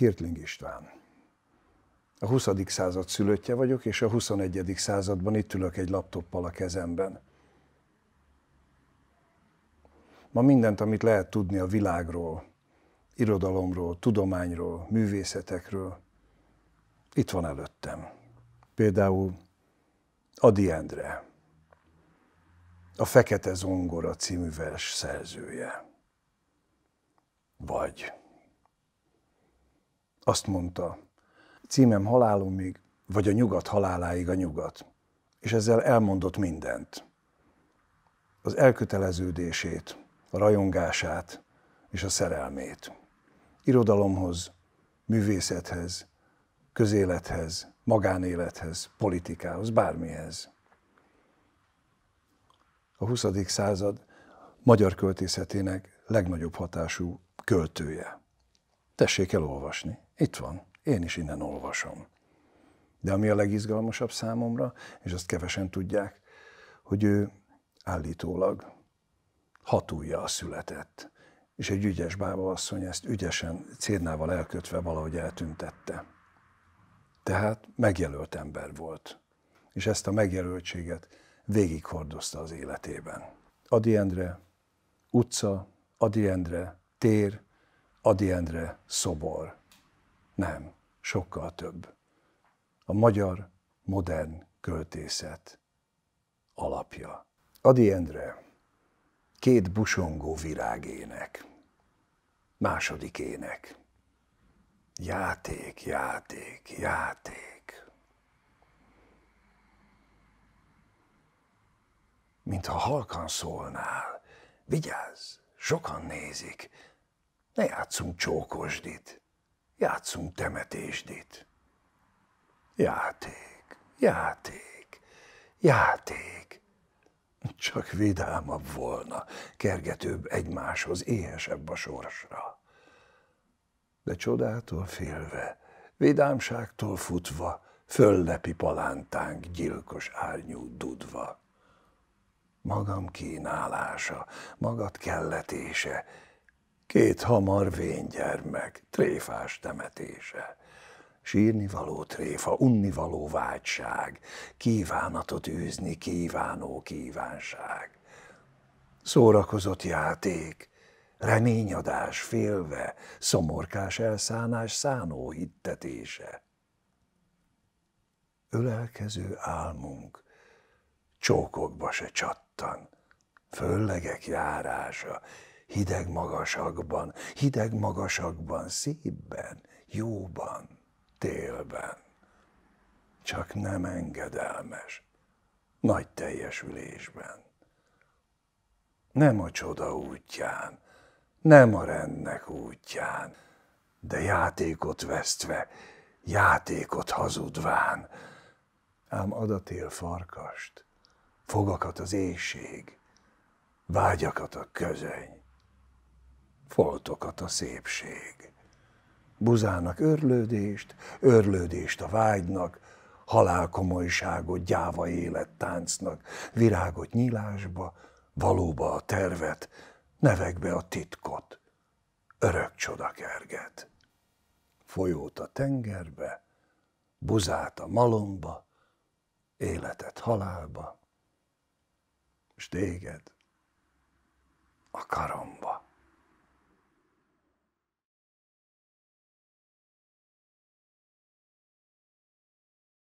Hirtling István. A 20. század szülöttje vagyok, és a 21. században itt ülök egy laptoppal a kezemben. Ma mindent, amit lehet tudni a világról, irodalomról, tudományról, művészetekről, itt van előttem. Például Adi Endre, a Fekete Zongora című vers szerzője. Vagy azt mondta, címem halálomig, vagy a nyugat haláláig a nyugat. És ezzel elmondott mindent. Az elköteleződését, a rajongását és a szerelmét. Irodalomhoz, művészethez, közélethez, magánélethez, politikához, bármihez. A 20. század magyar költészetének legnagyobb hatású költője. Tessék elolvasni! Itt van, én is innen olvasom. De ami a legizgalmasabb számomra, és azt kevesen tudják, hogy ő állítólag hatúja a született, és egy ügyes bába asszony ezt ügyesen cérnával elkötve valahogy eltüntette. Tehát megjelölt ember volt, és ezt a megjelöltséget végighordozta az életében. Adi Endre utca, Adi Endre tér, Adi Endre szobor. Nem, sokkal több. A magyar modern költészet alapja. Adi Endre, két busongó virágének, második ének. Játék, játék, játék. Mintha halkan szólnál, vigyázz, sokan nézik, ne játszunk csókosdit játszunk temetésdit. Játék, játék, játék. Csak vidámabb volna, kergetőbb egymáshoz, éhesebb a sorsra. De csodától félve, vidámságtól futva, föllepi palántánk gyilkos árnyú dudva. Magam kínálása, magad kelletése, két hamar véngyermek, tréfás temetése. Sírni való tréfa, unni való vágyság, kívánatot űzni kívánó kívánság. Szórakozott játék, reményadás félve, szomorkás elszánás szánó hittetése. Ölelkező álmunk, csókokba se csattan, föllegek járása, hideg magasakban, hideg magasakban, szívben, jóban, télben. Csak nem engedelmes, nagy teljesülésben. Nem a csoda útján, nem a rendnek útján, de játékot vesztve, játékot hazudván. Ám adatél farkast, fogakat az éjség, vágyakat a közöny foltokat a szépség. Buzának örlődést, örlődést a vágynak, halálkomolyságot gyáva élettáncnak, virágot nyílásba, valóba a tervet, nevekbe a titkot. Örök csoda kerget. Folyót a tengerbe, buzát a malomba, életet halálba, s téged a karomba.